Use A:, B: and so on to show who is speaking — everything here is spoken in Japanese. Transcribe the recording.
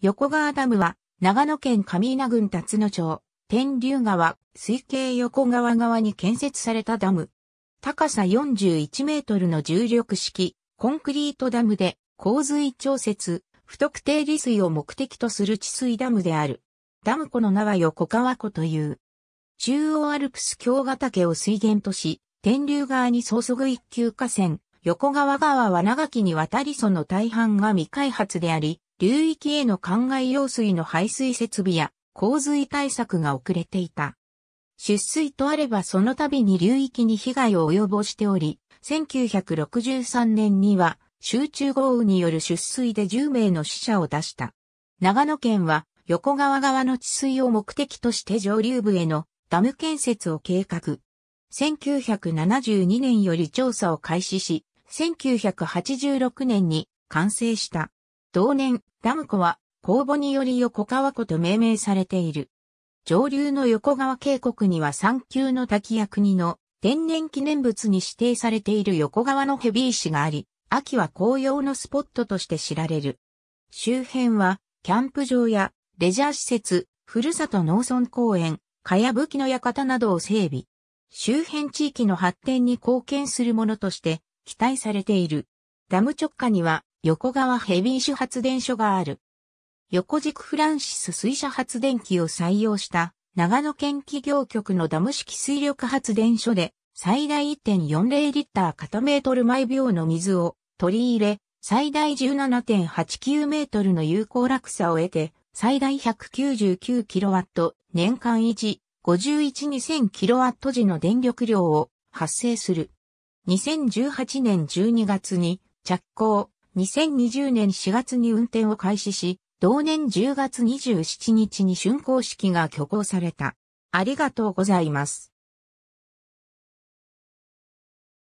A: 横川ダムは、長野県上稲郡辰野町、天竜川、水系横川側に建設されたダム。高さ41メートルの重力式、コンクリートダムで、洪水調節、不特定利水を目的とする治水ダムである。ダム湖の名は横川湖という。中央アルプス京ヶ岳を水源とし、天竜川に注ぐ一級河川、横川川は長きにわたりその大半が未開発であり、流域への灌漑用水の排水設備や洪水対策が遅れていた。出水とあればその度に流域に被害を及ぼしており、1963年には集中豪雨による出水で10名の死者を出した。長野県は横川側の治水を目的として上流部へのダム建設を計画。1972年より調査を開始し、1986年に完成した。同年、ダム湖は公募により横川湖と命名されている。上流の横川渓谷には三級の滝や国の天然記念物に指定されている横川のヘビー石があり、秋は紅葉のスポットとして知られる。周辺は、キャンプ場やレジャー施設、ふるさと農村公園、かやぶきの館などを整備。周辺地域の発展に貢献するものとして期待されている。ダム直下には横川ヘビー種発電所がある。横軸フランシス水車発電機を採用した長野県企業局のダム式水力発電所で最大1.40リッター片メートル毎秒の水を取り入れ、最大17.89メートルの有効落差を得て、最大1 9 9ット年間1 5 1 2 0 0 0ット時の電力量を発生する。2018年12月に着工、2020年4月に運転を開始し、同年10月27日に竣工式が挙行された。ありがとうございます。